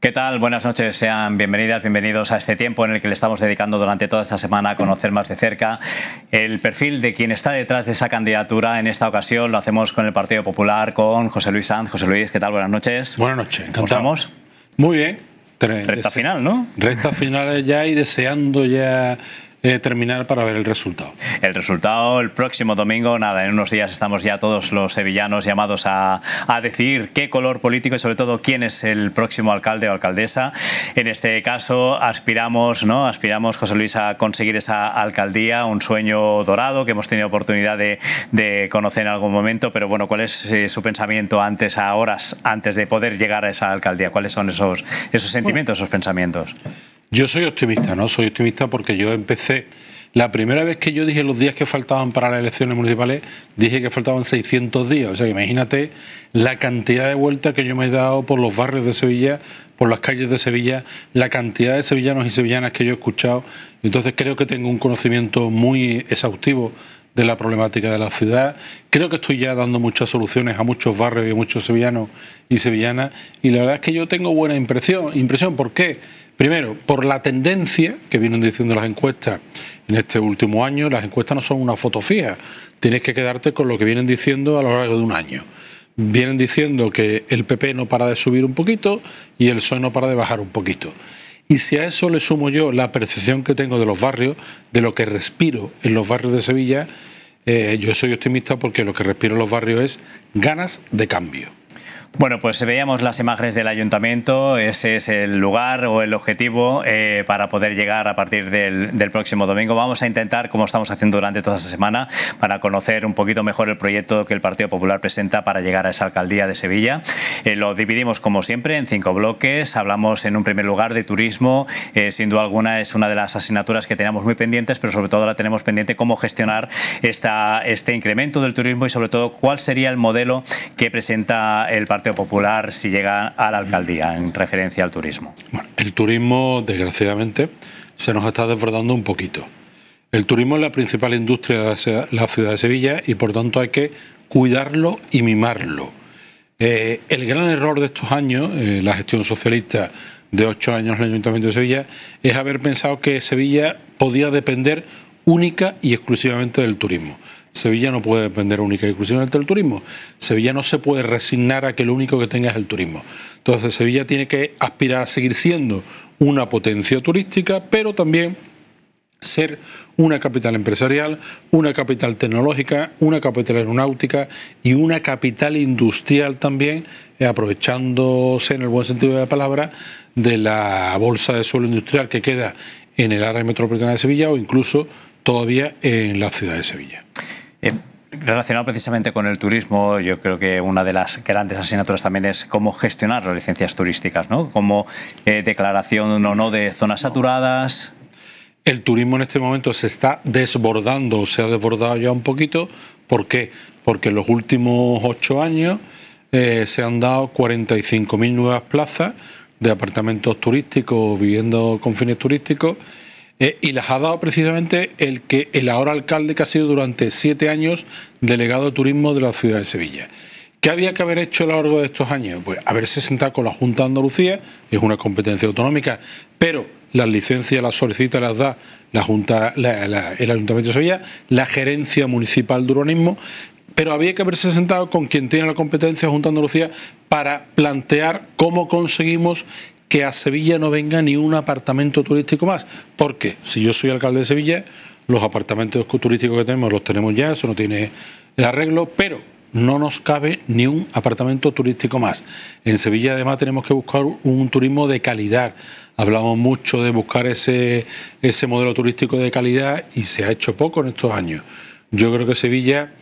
¿Qué tal? Buenas noches, sean bienvenidas, bienvenidos a este tiempo en el que le estamos dedicando durante toda esta semana a conocer más de cerca el perfil de quien está detrás de esa candidatura. En esta ocasión lo hacemos con el Partido Popular, con José Luis Sanz. José Luis, ¿qué tal? Buenas noches. Buenas noches, encantado. ¿Cómo estamos? Muy bien. Recta final, ¿no? Recta final ya y deseando ya eh, terminar para ver el resultado. El resultado el próximo domingo, nada, en unos días estamos ya todos los sevillanos llamados a, a decir qué color político y sobre todo quién es el próximo alcalde o alcaldesa. En este caso aspiramos, ¿no? Aspiramos, José Luis, a conseguir esa alcaldía, un sueño dorado que hemos tenido oportunidad de, conocer en algún momento, pero bueno, ¿cuál es eh, su pensamiento antes, a horas, antes de poder llegar a esa alcaldía? ¿Cuáles son esos, esos sentimientos, esos pensamientos? Yo soy optimista, ¿no? Soy optimista porque yo empecé. La primera vez que yo dije los días que faltaban para las elecciones municipales, dije que faltaban 600 días. O sea, imagínate la cantidad de vueltas que yo me he dado por los barrios de Sevilla, por las calles de Sevilla, la cantidad de sevillanos y sevillanas que yo he escuchado. Entonces creo que tengo un conocimiento muy exhaustivo de la problemática de la ciudad. Creo que estoy ya dando muchas soluciones a muchos barrios y a muchos sevillanos y sevillanas. Y la verdad es que yo tengo buena impresión. ¿Impresión por qué? Primero, por la tendencia que vienen diciendo las encuestas en este último año, las encuestas no son una fotofía. tienes que quedarte con lo que vienen diciendo a lo largo de un año. Vienen diciendo que el PP no para de subir un poquito y el PSOE no para de bajar un poquito. Y si a eso le sumo yo la percepción que tengo de los barrios, de lo que respiro en los barrios de Sevilla, eh, yo soy optimista porque lo que respiro en los barrios es ganas de cambio. Bueno, pues veíamos las imágenes del ayuntamiento, ese es el lugar o el objetivo eh, para poder llegar a partir del, próximo domingo. Vamos a intentar, como estamos haciendo durante toda esta semana, para conocer un poquito mejor el proyecto que el Partido Popular presenta para llegar a esa alcaldía de Sevilla. Eh, lo dividimos, como siempre, en cinco bloques. Hablamos, en un primer lugar, de turismo. Eh, sin duda alguna es una de las asignaturas que tenemos muy pendientes, pero sobre todo la tenemos pendiente cómo gestionar esta, este incremento del turismo y sobre todo cuál sería el modelo que presenta el Partido Partido Popular si llega a la alcaldía en referencia al turismo? el turismo, desgraciadamente, se nos está desbordando un poquito. El turismo es la principal industria de la ciudad de Sevilla y por tanto hay que cuidarlo y mimarlo. Eh, el gran error de estos años, eh, la gestión socialista de ocho años en el Ayuntamiento de Sevilla, es haber pensado que Sevilla podía depender única y exclusivamente del turismo. Sevilla no puede depender única y exclusivamente del turismo. Sevilla no se puede resignar a que lo único que tenga es el turismo. Entonces Sevilla tiene que aspirar a seguir siendo una potencia turística, pero también ser una capital empresarial, una capital tecnológica, una capital aeronáutica y una capital industrial también, eh, aprovechándose en el buen sentido de la palabra de la bolsa de suelo industrial que queda en el área metropolitana de Sevilla o incluso todavía en la ciudad de Sevilla. Eh, relacionado precisamente con el turismo, yo creo que una de las grandes asignaturas también es cómo gestionar las licencias turísticas, ¿no? Como eh, declaración o no de zonas saturadas. El turismo en este momento se está desbordando, se ha desbordado ya un poquito. ¿Por qué? Porque en los últimos ocho años eh, se han dado 45.000 nuevas plazas de apartamentos turísticos, viviendo con fines turísticos eh, y las ha dado precisamente el que el ahora alcalde que ha sido durante siete años delegado de turismo de la ciudad de Sevilla. ¿Qué había que haber hecho a lo largo de estos años? Pues haberse sentado con la Junta de Andalucía, es una competencia autonómica, pero las licencias las solicita, las da la Junta, el Ayuntamiento de Sevilla, la gerencia municipal de urbanismo, pero había que haberse sentado con quien tiene la competencia, Junta de Andalucía, para plantear cómo conseguimos que a Sevilla no venga ni un apartamento turístico más. Porque si yo soy alcalde de Sevilla, los apartamentos turísticos que tenemos los tenemos ya, eso no tiene el arreglo, pero no nos cabe ni un apartamento turístico más. En Sevilla además tenemos que buscar un turismo de calidad. Hablamos mucho de buscar ese, ese modelo turístico de calidad y se ha hecho poco en estos años. Yo creo que Sevilla...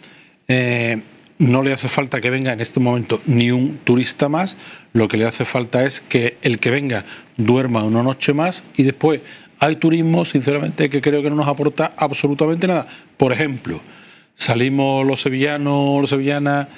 Eh, no le hace falta que venga en este momento ni un turista más, lo que le hace falta es que el que venga duerma una noche más y después hay turismo, sinceramente, que creo que no nos aporta absolutamente nada. Por ejemplo, salimos los sevillanos, los sevillanas,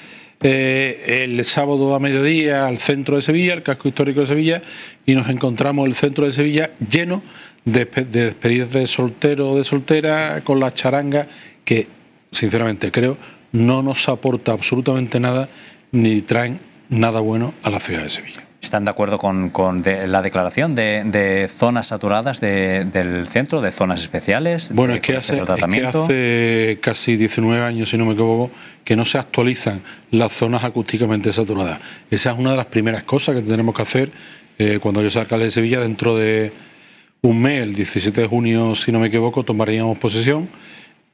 eh, el sábado a mediodía al centro de Sevilla, al casco histórico de Sevilla, y nos encontramos el centro de Sevilla lleno de, despedidas de soltero de soltera con la charanga que, sinceramente, creo no nos aporta absolutamente nada ni traen nada bueno a la ciudad de Sevilla. ¿Están de acuerdo con, la declaración de, zonas saturadas del centro, de zonas especiales? Bueno, es que, hace, casi 19 años, si no me equivoco, que no se actualizan las zonas acústicamente saturadas. Esa es una de las primeras cosas que tenemos que hacer eh, cuando yo sea alcalde de Sevilla, dentro de un mes, el 17 de junio, si no me equivoco, tomaríamos posesión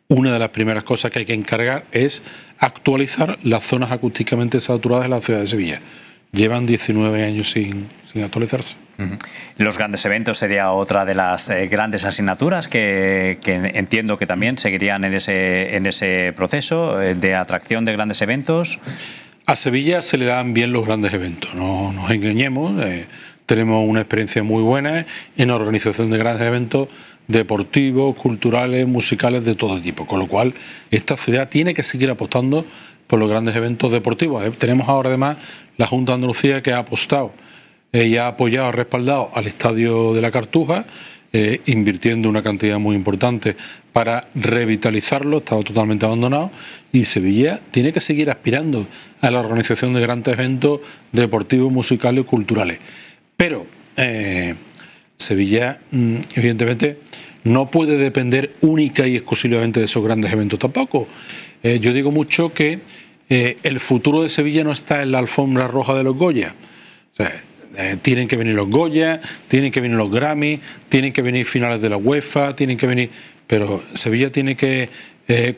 una de las primeras cosas que hay que encargar es actualizar las zonas acústicamente saturadas de la ciudad de Sevilla. Llevan 19 años sin, actualizarse. Los grandes eventos sería otra de las eh, grandes asignaturas que, entiendo que también seguirían en ese, en ese proceso eh, de atracción de grandes eventos. A Sevilla se le dan bien los grandes eventos, no nos engañemos. Eh, tenemos una experiencia muy buena en la organización de grandes eventos deportivos, culturales, musicales, de todo tipo. Con lo cual, esta ciudad tiene que seguir apostando por los grandes eventos deportivos. Eh, tenemos ahora además la Junta de Andalucía que ha apostado eh, y ha apoyado, ha respaldado al Estadio de la Cartuja, eh, invirtiendo una cantidad muy importante para revitalizarlo, estaba totalmente abandonado, y Sevilla tiene que seguir aspirando a la organización de grandes eventos deportivos, musicales y culturales. Pero eh, Sevilla, mm, evidentemente, no puede depender única y exclusivamente de esos grandes eventos tampoco. Eh, yo digo mucho que eh, el futuro de Sevilla no está en la alfombra roja de los Goya. tienen que venir los Goya, tienen que venir los Grammy, tienen que venir finales de la UEFA, tienen que venir... Pero Sevilla tiene que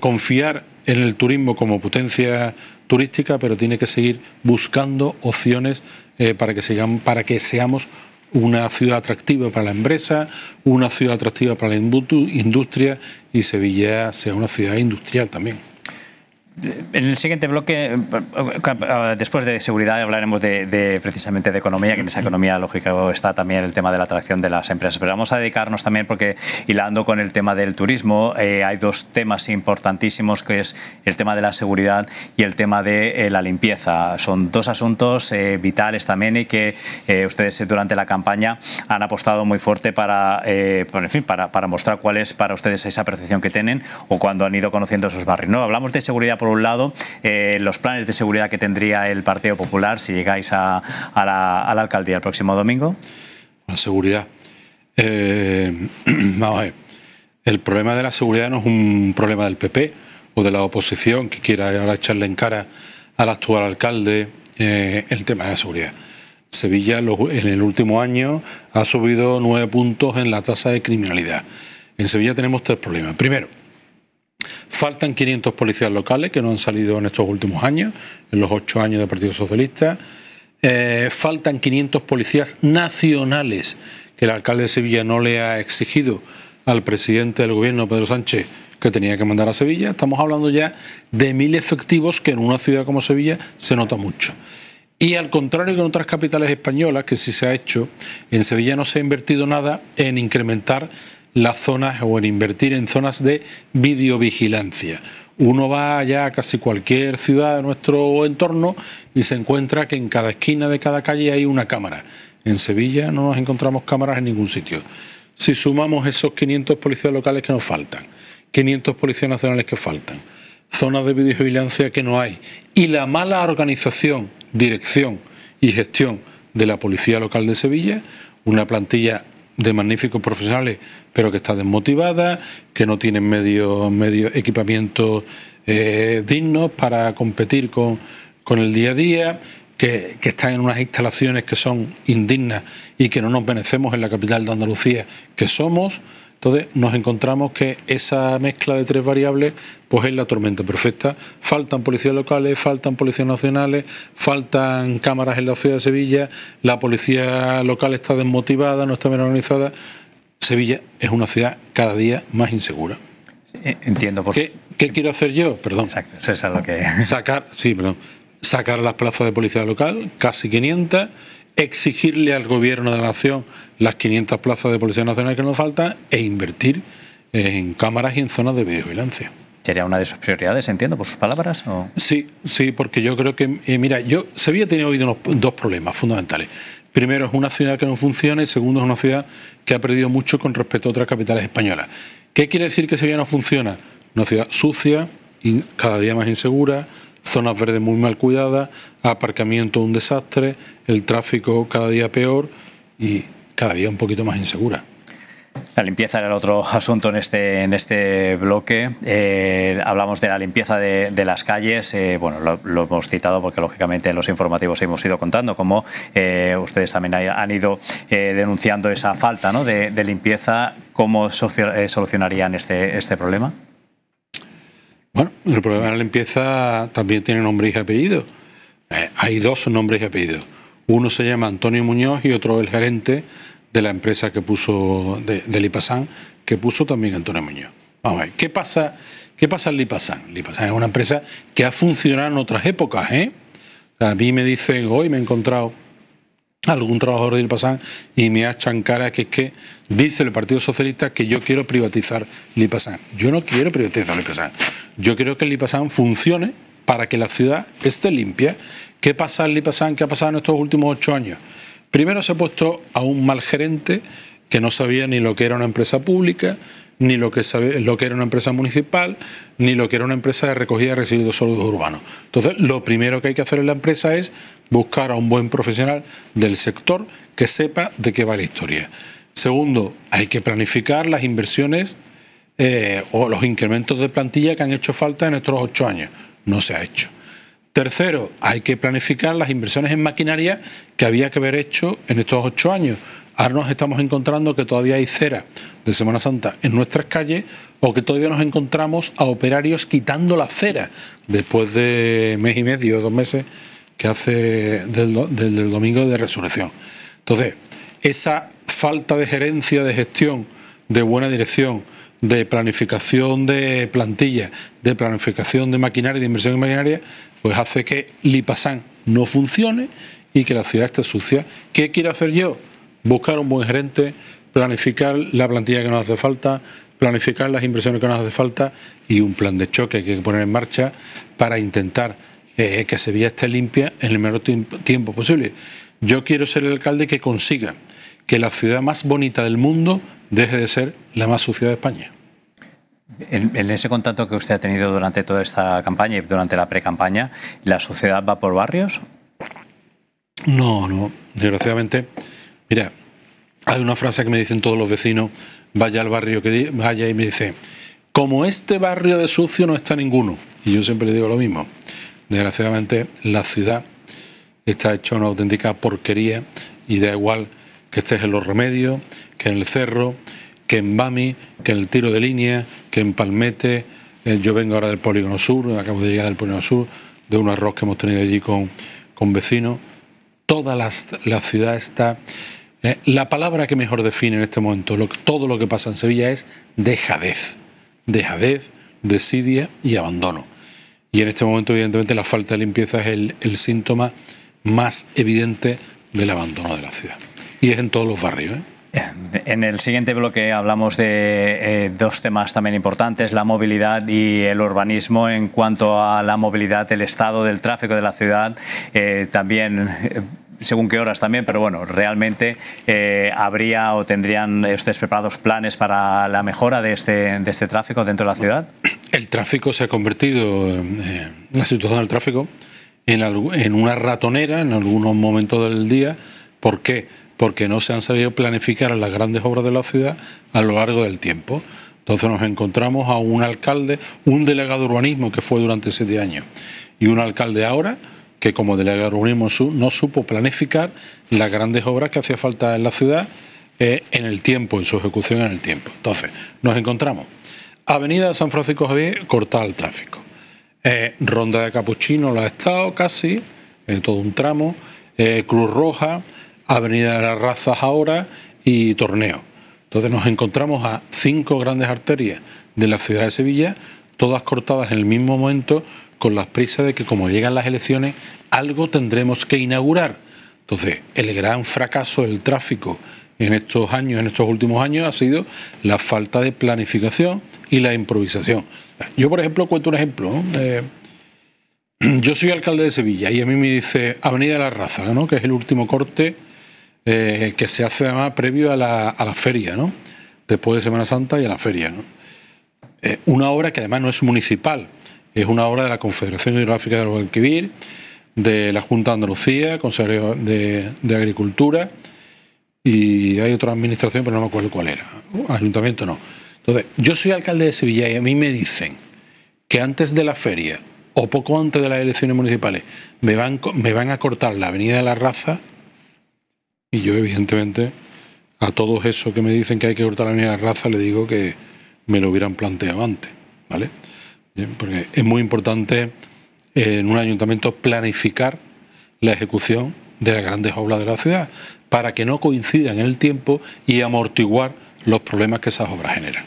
confiar en el turismo como potencia turística, pero tiene que seguir buscando opciones eh, para, que para que seamos una ciudad atractiva para la empresa, una ciudad atractiva para la industria y Sevilla sea una ciudad industrial también. En el siguiente bloque, eh, eh, eh, después de seguridad, hablaremos de, precisamente de economía, que en esa economía lógica está también el tema de la atracción de las empresas. Pero vamos a dedicarnos también, porque hilando con el tema del turismo, hay dos temas importantísimos, que es el tema de la seguridad y el tema de la limpieza. Son dos asuntos vitales también y que ustedes durante la campaña han apostado muy fuerte para, en fin, para, para mostrar cuál es para ustedes esa percepción que tienen o cuando han ido conociendo esos barrios. No, hablamos de seguridad por por un lado, eh, los planes de seguridad que tendría el Partido Popular si llegáis a, la, alcaldía el próximo domingo. La seguridad. Eh, vamos a ver. El problema de la seguridad no es un problema del PP o de la oposición que quiera ahora echarle en cara al actual alcalde eh, el tema de la seguridad. Sevilla en el último año ha subido nueve puntos en la tasa de criminalidad. En Sevilla tenemos tres problemas. Primero, Faltan 500 policías locales que no han salido en estos últimos años, en los ocho años del Partido Socialista. Eh, faltan 500 policías nacionales que el alcalde de Sevilla no le ha exigido al presidente del gobierno, Pedro Sánchez, que tenía que mandar a Sevilla. Estamos hablando ya de mil efectivos que en una ciudad como Sevilla se nota mucho. Y al contrario que en otras capitales españolas, que sí se ha hecho, en Sevilla no se ha invertido nada en incrementar las zonas o en invertir en zonas de videovigilancia. Uno va ya a casi cualquier ciudad de nuestro entorno y se encuentra que en cada esquina de cada calle hay una cámara. En Sevilla no nos encontramos cámaras en ningún sitio. Si sumamos esos 500 policías locales que nos faltan, 500 policías nacionales que faltan, zonas de videovigilancia que no hay y la mala organización, dirección y gestión de la Policía Local de Sevilla, una plantilla de magníficos profesionales, pero que está desmotivada, que no tienen medio medio equipamientos eh, dignos para competir con, con el día a día, que, que, están en unas instalaciones que son indignas y que no nos merecemos en la capital de Andalucía, que somos. Entonces nos encontramos que esa mezcla de tres variables pues es la tormenta perfecta. Faltan policías locales, faltan policías nacionales, faltan cámaras en la ciudad de Sevilla, la policía local está desmotivada, no está bien organizada. Sevilla es una ciudad cada día más insegura. Eh, entiendo. Por... ¿Qué, ¿Qué, quiero hacer yo? Perdón. que... Sacar, sí, perdón. Sacar las plazas de policía local, casi 500 exigirle al gobierno de la nación las 500 plazas de Policía Nacional que nos faltan e invertir en cámaras y en zonas de videovigilancia. ¿Sería una de sus prioridades, entiendo, por sus palabras? O... Sí, sí, porque yo creo que, eh, mira, yo, Sevilla tiene hoy dos problemas fundamentales. Primero, es una ciudad que no funciona y segundo, es una ciudad que ha perdido mucho con respecto a otras capitales españolas. ¿Qué quiere decir que Sevilla no funciona? Una ciudad sucia, cada día más insegura, zonas verdes muy mal cuidadas, aparcamiento un desastre, el tráfico cada día peor y cada día un poquito más insegura. La limpieza era el otro asunto en este, en este bloque. Eh, hablamos de la limpieza de, las calles. Eh, bueno, lo, hemos citado porque lógicamente en los informativos hemos ido contando cómo eh, ustedes también han ido denunciando esa falta ¿no? de, de, limpieza. ¿Cómo solucionarían este, este problema? Bueno, el problema de la limpieza también tiene nombre y apellido. Eh, hay dos nombres y apellidos. Uno se llama Antonio Muñoz y otro el gerente de la empresa que puso, de, del que puso también Antonio Muñoz. Vamos a ver, ¿qué pasa, qué pasa en Lipasan? Lipasan es una empresa que ha funcionado en otras épocas. ¿eh? a mí me dicen, hoy me he encontrado algún trabajador de Lipasán y me ha cara que es que dice el Partido Socialista que yo quiero privatizar Lipasán. Yo no quiero privatizar Lipasán. Yo quiero que el Lipasán funcione para que la ciudad esté limpia. ¿Qué pasa en Lipasán? ¿Qué ha pasado en estos últimos ocho años? Primero se ha puesto a un mal gerente que no sabía ni lo que era una empresa pública, ni lo que, era una empresa municipal, ni lo que era una empresa de recogida de residuos sólidos urbanos. Entonces, lo primero que hay que hacer en la empresa es buscar a un buen profesional del sector que sepa de qué va la historia. Segundo, hay que planificar las inversiones eh, o los incrementos de plantilla que han hecho falta en estos ocho años. No se ha hecho. Tercero, hay que planificar las inversiones en maquinaria que había que haber hecho en estos ocho años. Ahora nos estamos encontrando que todavía hay cera de Semana Santa en nuestras calles o que todavía nos encontramos a operarios quitando la cera después de mes y medio, dos meses que hace del, domingo de resurrección. Entonces, esa falta de gerencia, de gestión, de buena dirección, de planificación de plantilla, de planificación de maquinaria, de inversión en maquinaria, pues hace que Lipasán no funcione y que la ciudad esté sucia. ¿Qué quiero hacer yo? buscar un buen gerente, planificar la plantilla que nos hace falta, planificar las inversiones que nos hace falta y un plan de choque que hay que poner en marcha para intentar que eh, que Sevilla esté limpia en el menor tiempo posible. Yo quiero ser el alcalde que consiga que la ciudad más bonita del mundo deje de ser la más sucia de España. En, ese contacto que usted ha tenido durante toda esta campaña y durante la pre ¿la sociedad va por barrios? No, no. Desgraciadamente, Mira, hay una frase que me dicen todos los vecinos, vaya al barrio que vaya y me dice, como este barrio de sucio no está ninguno. Y yo siempre le digo lo mismo. Desgraciadamente la ciudad está hecha una auténtica porquería y da igual que estés en los remedios, que en el cerro, que en Bami, que en el tiro de línea, que en Palmete. Eh, yo vengo ahora del Polígono Sur, acabo de llegar del Polígono Sur, de un arroz que hemos tenido allí con, con vecinos. Toda la, la ciudad está eh, la palabra que mejor define en este momento todo lo que pasa en Sevilla es dejadez. Dejadez, desidia y abandono. Y en este momento, evidentemente, la falta de limpieza es el, síntoma más evidente del abandono de la ciudad. Y es en todos los barrios. ¿eh? En el siguiente bloque hablamos de eh, dos temas también importantes, la movilidad y el urbanismo. En cuanto a la movilidad, el estado del tráfico de la ciudad, también según qué horas también, pero bueno, realmente eh, habría o tendrían ustedes preparados planes para la mejora este, de este, tráfico dentro de la ciudad? El tráfico se ha convertido, eh, la situación del tráfico, en, en una ratonera en algunos momentos del día. ¿Por qué? Porque no se han sabido planificar las grandes obras de la ciudad a lo largo del tiempo. Entonces nos encontramos a un alcalde, un delegado de urbanismo que fue durante siete años y un alcalde ahora que como delegado delegarunismo no supo planificar las grandes obras que hacía falta en la ciudad eh, en el tiempo, en su ejecución en el tiempo. Entonces, nos encontramos. Avenida de San Francisco Javier, cortada al tráfico. Eh, ronda de Capuchino la ha estado casi, ...en eh, todo un tramo. Cruz Roja, Avenida de las Razas ahora y Torneo. Entonces nos encontramos a cinco grandes arterias de la ciudad de Sevilla, todas cortadas en el mismo momento con las prisas de que como llegan las elecciones, algo tendremos que inaugurar. Entonces, el gran fracaso del tráfico en estos años, en estos últimos años, ha sido la falta de planificación y la improvisación. Yo, por ejemplo, cuento un ejemplo. yo soy alcalde de Sevilla y a mí me dice Avenida de la Raza, ¿no? que es el último corte eh, que se hace además previo a la, a la, feria, ¿no? después de Semana Santa y a la feria. Eh, una obra que además no es municipal, es una obra de la Confederación Hidrográfica de Guadalquivir, de la Junta de Andalucía, ...Consejero de, Agricultura y hay otra administración, pero no me acuerdo cuál era. Ayuntamiento no. Entonces, yo soy alcalde de Sevilla y a mí me dicen que antes de la feria o poco antes de las elecciones municipales me van, me van a cortar la Avenida de la Raza y yo, evidentemente, a todos esos que me dicen que hay que cortar la Avenida de la Raza le digo que me lo hubieran planteado antes. ¿Vale? ¿eh? Porque es muy importante eh, en un ayuntamiento planificar la ejecución de las grandes obras de la ciudad para que no coincidan en el tiempo y amortiguar los problemas que esas obras generan.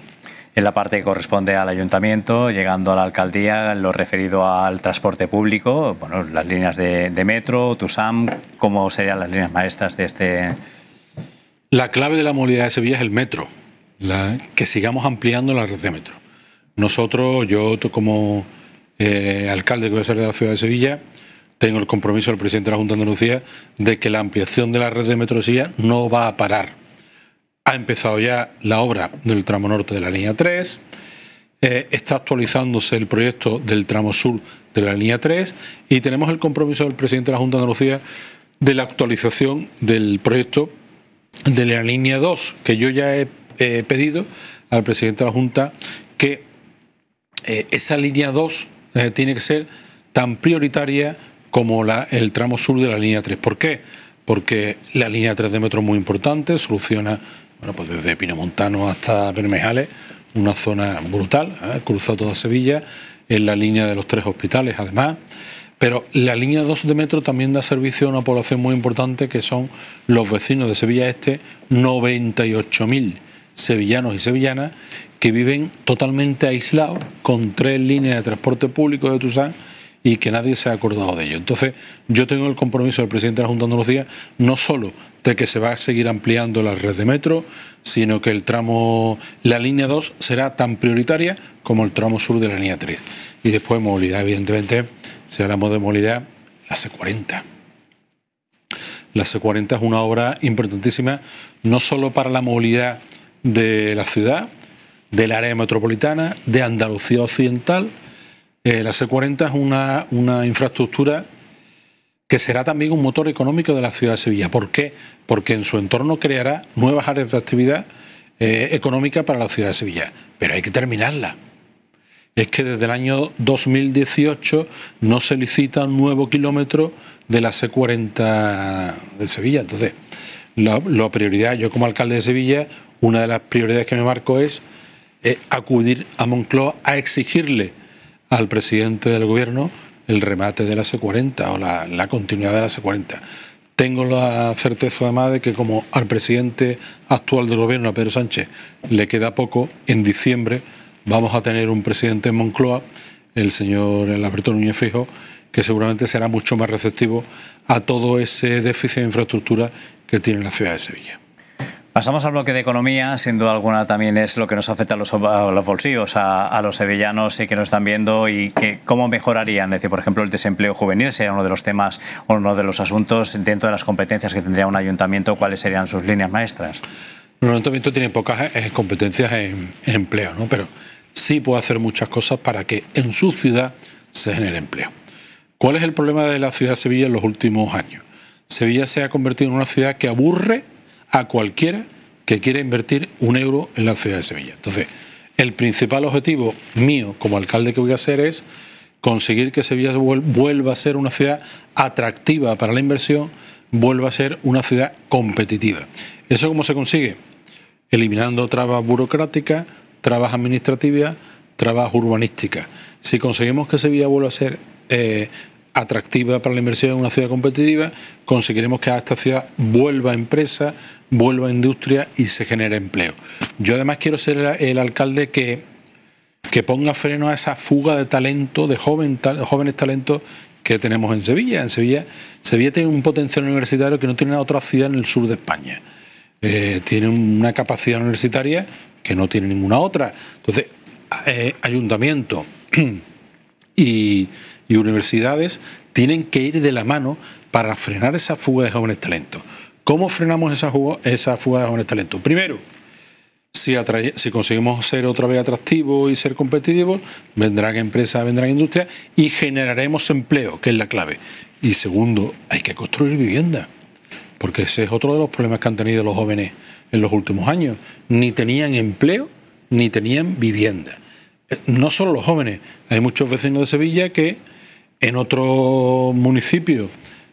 En la parte que corresponde al ayuntamiento, llegando a la alcaldía, lo referido al transporte público, bueno, las líneas de, metro, TUSAM, ¿cómo serían las líneas maestras de este? La clave de la movilidad de Sevilla es el metro, que sigamos ampliando la red de metro. Nosotros, yo como eh, alcalde que voy a ser de la ciudad de Sevilla, tengo el compromiso del presidente de la Junta de Andalucía de que la ampliación de la red de metrosilla no va a parar. Ha empezado ya la obra del tramo norte de la línea 3, eh, está actualizándose el proyecto del tramo sur de la línea 3 y tenemos el compromiso del presidente de la Junta de Andalucía de la actualización del proyecto de la línea 2, que yo ya he pedido al presidente de la Junta que eh, esa línea 2 eh, tiene que ser tan prioritaria como la, el tramo sur de la línea 3. ¿Por qué? Porque la línea 3 de metro es muy importante, soluciona bueno, pues desde Pinomontano hasta Bermejales, una zona brutal, ¿eh? cruza toda Sevilla, en la línea de los tres hospitales además. Pero la línea 2 de metro también da servicio a una población muy importante que son los vecinos de Sevilla Este, 98.000 sevillanos y sevillanas, que viven totalmente aislados, con tres líneas de transporte público de Tuzán y que nadie se ha acordado de ello. Entonces, yo tengo el compromiso del presidente de la Junta de Andalucía no solo de que se va a seguir ampliando la red de metro, sino que el tramo, la línea 2 será tan prioritaria como el tramo sur de la línea 3. Y después movilidad, evidentemente, si hablamos de movilidad, la C40. La C40 es una obra importantísima, no solo para la movilidad de la ciudad, del área metropolitana, de Andalucía Occidental. Eh, la C40 es una, infraestructura que será también un motor económico de la ciudad de Sevilla. ¿Por qué? Porque en su entorno creará nuevas áreas de actividad eh, económica para la ciudad de Sevilla. Pero hay que terminarla. Es que desde el año 2018 no se licita un nuevo kilómetro de la C40 de Sevilla. Entonces, la prioridad, yo como alcalde de Sevilla, una de las prioridades que me marco es eh, acudir a Moncloa a exigirle al presidente del gobierno el remate de la C40 o la, la continuidad de la C40. Tengo la certeza además de que como al presidente actual del gobierno, a Pedro Sánchez, le queda poco, en diciembre vamos a tener un presidente en Moncloa, el señor Alberto Núñez Fijo, que seguramente será mucho más receptivo a todo ese déficit de infraestructura que tiene la ciudad de Sevilla. Pasamos al bloque de economía, sin duda alguna también es lo que nos afecta a los, bolsillos, a, los sevillanos y que nos están viendo y cómo mejorarían. decir, por ejemplo, el desempleo juvenil sería uno de los temas, o uno de los asuntos dentro de las competencias que tendría un ayuntamiento, ¿cuáles serían sus líneas maestras? El ayuntamiento tiene pocas eh, competencias en, empleo, ¿no? pero sí puede hacer muchas cosas para que en su ciudad se genere empleo. ¿Cuál es el problema de la ciudad de Sevilla en los últimos años? Sevilla se ha convertido en una ciudad que aburre a cualquiera que quiera invertir un euro en la ciudad de Sevilla. Entonces, el principal objetivo mío como alcalde que voy a hacer es conseguir que Sevilla vuelva a ser una ciudad atractiva para la inversión, vuelva a ser una ciudad competitiva. ¿Eso cómo se consigue? Eliminando trabas burocráticas, trabas administrativas, trabas urbanísticas. Si conseguimos que Sevilla vuelva a ser eh, atractiva para la inversión en una ciudad competitiva, conseguiremos que a esta ciudad vuelva empresa, vuelva industria y se genere empleo. Yo además quiero ser el, alcalde que, que ponga freno a esa fuga de talento, de joven, jóvenes talentos que tenemos en Sevilla. En Sevilla, Sevilla tiene un potencial universitario que no tiene otra ciudad en el sur de España. Eh, tiene una capacidad universitaria que no tiene ninguna otra. Entonces, eh, ayuntamiento y y universidades tienen que ir de la mano para frenar esa fuga de jóvenes talentos. ¿Cómo frenamos esa, esa fuga de jóvenes talentos? Primero, si, si, conseguimos ser otra vez atractivos y ser competitivos, vendrán empresas, vendrán industrias y generaremos empleo, que es la clave. Y segundo, hay que construir vivienda, porque ese es otro de los problemas que han tenido los jóvenes en los últimos años. Ni tenían empleo, ni tenían vivienda. Eh, no solo los jóvenes, hay muchos vecinos de Sevilla que en otro municipio...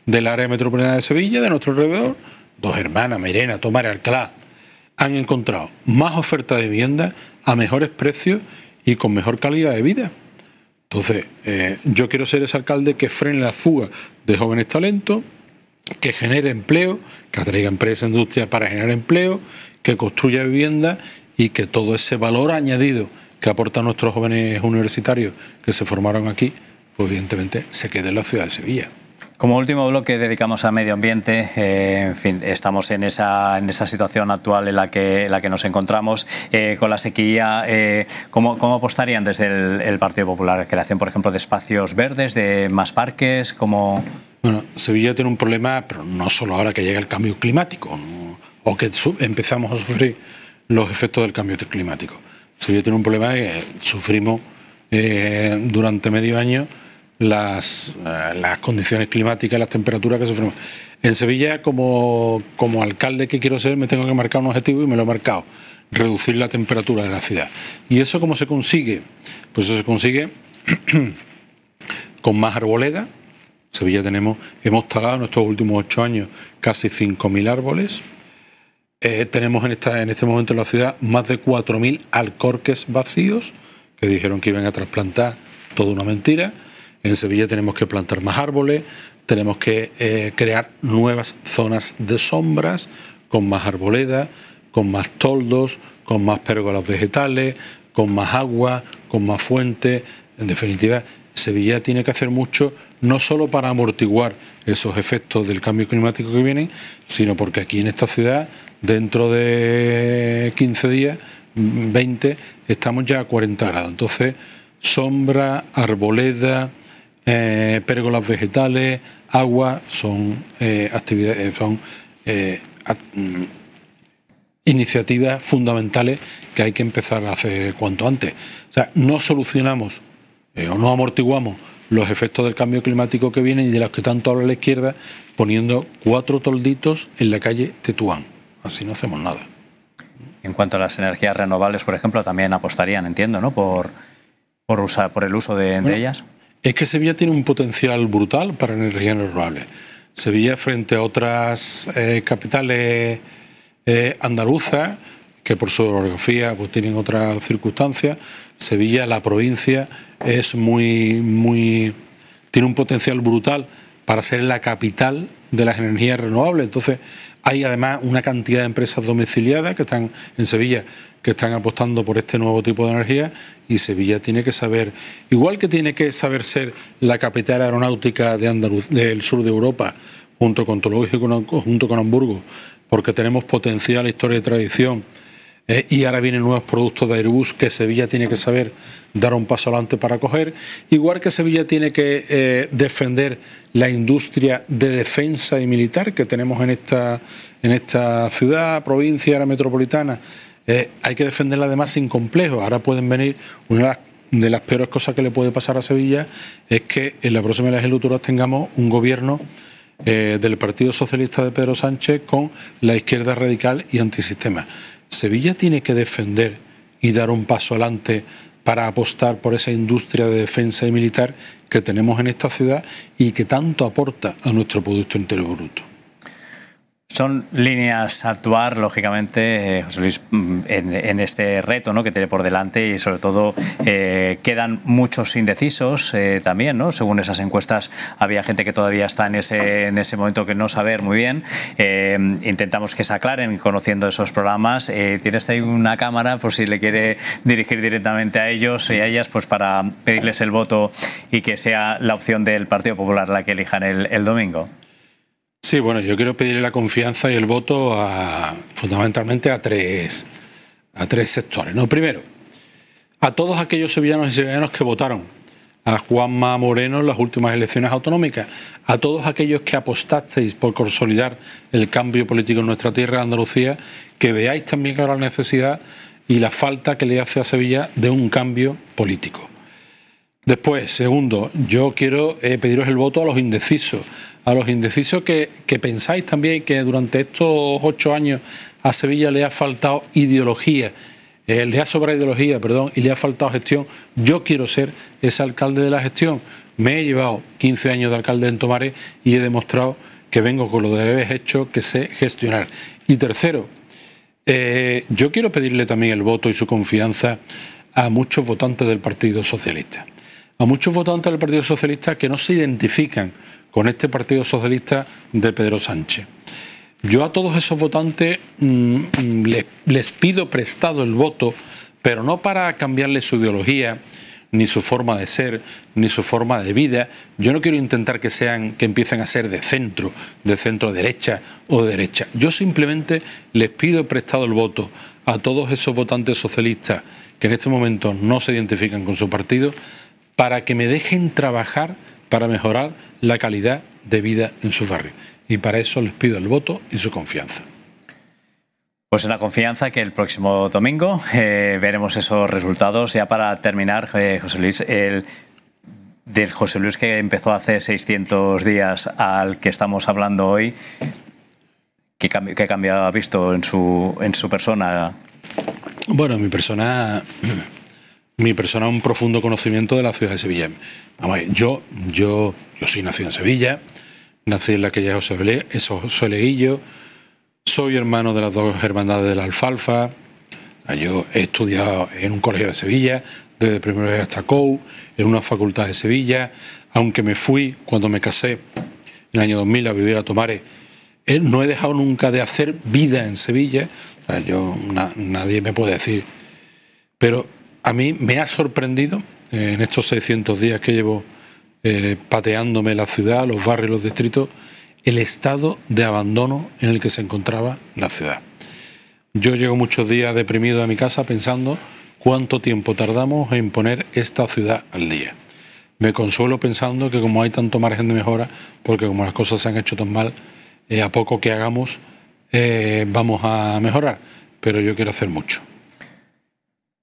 del área metropolitana de Sevilla, de nuestro alrededor, dos hermanas, Mirena, Tomar, Alcalá, han encontrado más oferta de vivienda a mejores precios y con mejor calidad de vida. Entonces, eh, yo quiero ser ese alcalde que frene la fuga de jóvenes talentos, que genere empleo, que atraiga empresas e industrias para generar empleo, que construya vivienda y que todo ese valor añadido que aportan nuestros jóvenes universitarios que se formaron aquí evidentemente se quede en la ciudad de Sevilla. Como último bloque dedicamos a medio ambiente, eh, en fin, estamos en esa, en esa situación actual en la que, la que nos encontramos eh, con la sequía. Eh, ¿cómo, apostarían desde el, Partido Popular? ¿Creación, por ejemplo, de espacios verdes, de más parques? Como Bueno, Sevilla tiene un problema, pero no solo ahora que llega el cambio climático o que empezamos a sufrir los efectos del cambio climático. Sevilla tiene un problema que sufrimos durante medio año las, eh, las condiciones climáticas, las temperaturas que sufrimos. En Sevilla, como, alcalde que quiero ser, me tengo que marcar un objetivo y me lo he marcado, reducir la temperatura de la ciudad. ¿Y eso cómo se consigue? Pues eso se consigue con más arboleda. Sevilla tenemos, hemos talado en estos últimos ocho años casi 5.000 árboles. Eh, tenemos en, esta, en este momento en la ciudad más de 4.000 alcorques vacíos que dijeron que iban a trasplantar, toda una mentira. En Sevilla tenemos que plantar más árboles, tenemos que eh, crear nuevas zonas de sombras con más arboleda, con más toldos, con más pérgolas vegetales, con más agua, con más fuentes. En definitiva, Sevilla tiene que hacer mucho, no solo para amortiguar esos efectos del cambio climático que vienen, sino porque aquí en esta ciudad, dentro de 15 días, 20, estamos ya a 40 grados. Entonces, sombra, arboleda, eh, pérgolas vegetales, agua, son eh, actividades, eh, son mm, iniciativas fundamentales que hay que empezar a hacer cuanto antes. O sea, no solucionamos o no amortiguamos los efectos del cambio climático que vienen y de los que tanto habla la izquierda, poniendo cuatro tolditos en la calle Tetuán. Así no hacemos nada. En cuanto a las energías renovables, por ejemplo, también apostarían, entiendo, ¿no? Por, por el uso de, de ellas es que Sevilla tiene un potencial brutal para energía renovable. Sevilla frente a otras eh, capitales eh, andaluzas, que por su orografía pues, tienen otras circunstancias, Sevilla, la provincia, es muy, muy, tiene un potencial brutal para ser la capital de las energías renovables. Entonces, hay además una cantidad de empresas domiciliadas que están en Sevilla que están apostando por este nuevo tipo de energía y Sevilla tiene que saber, igual que tiene que saber ser la capital aeronáutica de Andaluz, del sur de Europa, junto con Tológico, junto con Hamburgo, porque tenemos potencial, historia y tradición eh, y ahora vienen nuevos productos de Airbus que Sevilla tiene que saber dar un paso adelante para coger, igual que Sevilla tiene que eh, defender la industria de defensa y militar que tenemos en esta, en esta ciudad, provincia, metropolitana. Eh, hay que defenderla además sin complejos. Ahora pueden venir una de las peores cosas que le puede pasar a Sevilla es que en la próxima legislatura tengamos un gobierno del Partido Socialista de Pedro Sánchez con la izquierda radical y antisistema. Sevilla tiene que defender y dar un paso adelante para apostar por esa industria de defensa y militar que tenemos en esta ciudad y que tanto aporta a nuestro Producto Interior Bruto. Son líneas a actuar, lógicamente, eh, José Luis, mm, en, este reto ¿no? que tiene por delante y sobre todo eh, quedan muchos indecisos eh, también, ¿no? Según esas encuestas había gente que todavía está en ese, en ese momento que no saber muy bien. intentamos que se aclaren conociendo esos programas. tienes ahí una cámara por si le quiere dirigir directamente a ellos y a ellas pues para pedirles el voto y que sea la opción del Partido Popular la que elijan el, el domingo. Sí, bueno, yo quiero pedirle la confianza y el voto fundamentalmente a tres, sectores. ¿no? Primero, a todos aquellos sevillanos y sevillanos que votaron a Juanma Moreno en las últimas elecciones autonómicas, a todos aquellos que apostasteis por consolidar el cambio político en nuestra tierra, Andalucía, que veáis también la necesidad y la falta que le hace a Sevilla de un cambio político. Después, segundo, yo quiero eh, pediros el voto a los indecisos, a los indecisos que, pensáis también que durante estos ocho años a Sevilla le ha faltado ideología eh, le ha sobrado ideología, perdón, y le ha faltado gestión. Yo quiero ser ese alcalde de la gestión. Me he llevado 15 años de alcalde en Tomares y he demostrado que vengo con los deberes hechos, que sé gestionar. Y tercero, eh, yo quiero pedirle también el voto y su confianza a muchos votantes del Partido Socialista a muchos votantes del Partido Socialista que no se identifican con este Partido Socialista de Pedro Sánchez. Yo a todos esos votantes mm, mm, les, pido prestado el voto, pero no para cambiarle su ideología, ni su forma de ser, ni su forma de vida. Yo no quiero intentar que sean, que empiecen a ser de centro, de centro derecha o de derecha. Yo simplemente les pido prestado el voto a todos esos votantes socialistas que en este momento no se identifican con su partido para que me dejen trabajar para mejorar la calidad de vida en su barrio. Y para eso les pido el voto y su confianza. Pues en la confianza que el próximo domingo eh, veremos esos resultados. Ya para terminar, eh, José Luis, el del José Luis que empezó hace 600 días al que estamos hablando hoy, ¿qué cambio, ha ha visto en su, en su persona? Bueno, mi persona mi persona un profundo conocimiento de la ciudad de Sevilla. yo, yo, yo soy nacido en Sevilla, nací en la calle José, José Leguillo, soy hermano de las dos hermandades de la alfalfa, ah, yo he estudiado en un colegio de Sevilla, desde primero hasta COU, en una facultad de Sevilla, aunque me fui cuando me casé en el año 2000 a vivir a Tomares, eh, no he dejado nunca de hacer vida en Sevilla, yo, nadie me puede decir, pero a mí me ha sorprendido eh, en estos 600 días que llevo eh, pateándome la ciudad, los barrios, los distritos, el estado de abandono en el que se encontraba la ciudad. Yo llego muchos días deprimido a mi casa pensando cuánto tiempo tardamos en poner esta ciudad al día. Me consuelo pensando que como hay tanto margen de mejora, porque como las cosas se han hecho tan mal, eh, a poco que hagamos vamos a mejorar, pero yo quiero hacer mucho.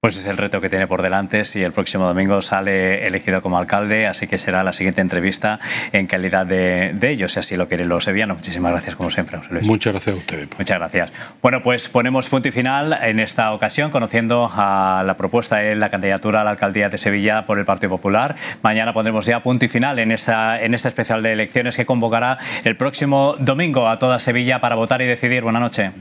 Pues es el reto que tiene por delante si el próximo domingo sale elegido como alcalde, así que será la siguiente entrevista en calidad de, de ellos, si así lo quieren los sevillanos. Muchísimas gracias, como siempre, Muchas gracias a ustedes. Pues. Muchas gracias. Bueno, pues ponemos punto y final en esta ocasión, conociendo a la propuesta de la candidatura a la alcaldía de Sevilla por el Partido Popular. Mañana pondremos ya punto y final en esta, en esta especial de elecciones que convocará el próximo domingo a toda Sevilla para votar y decidir. Buenas noches.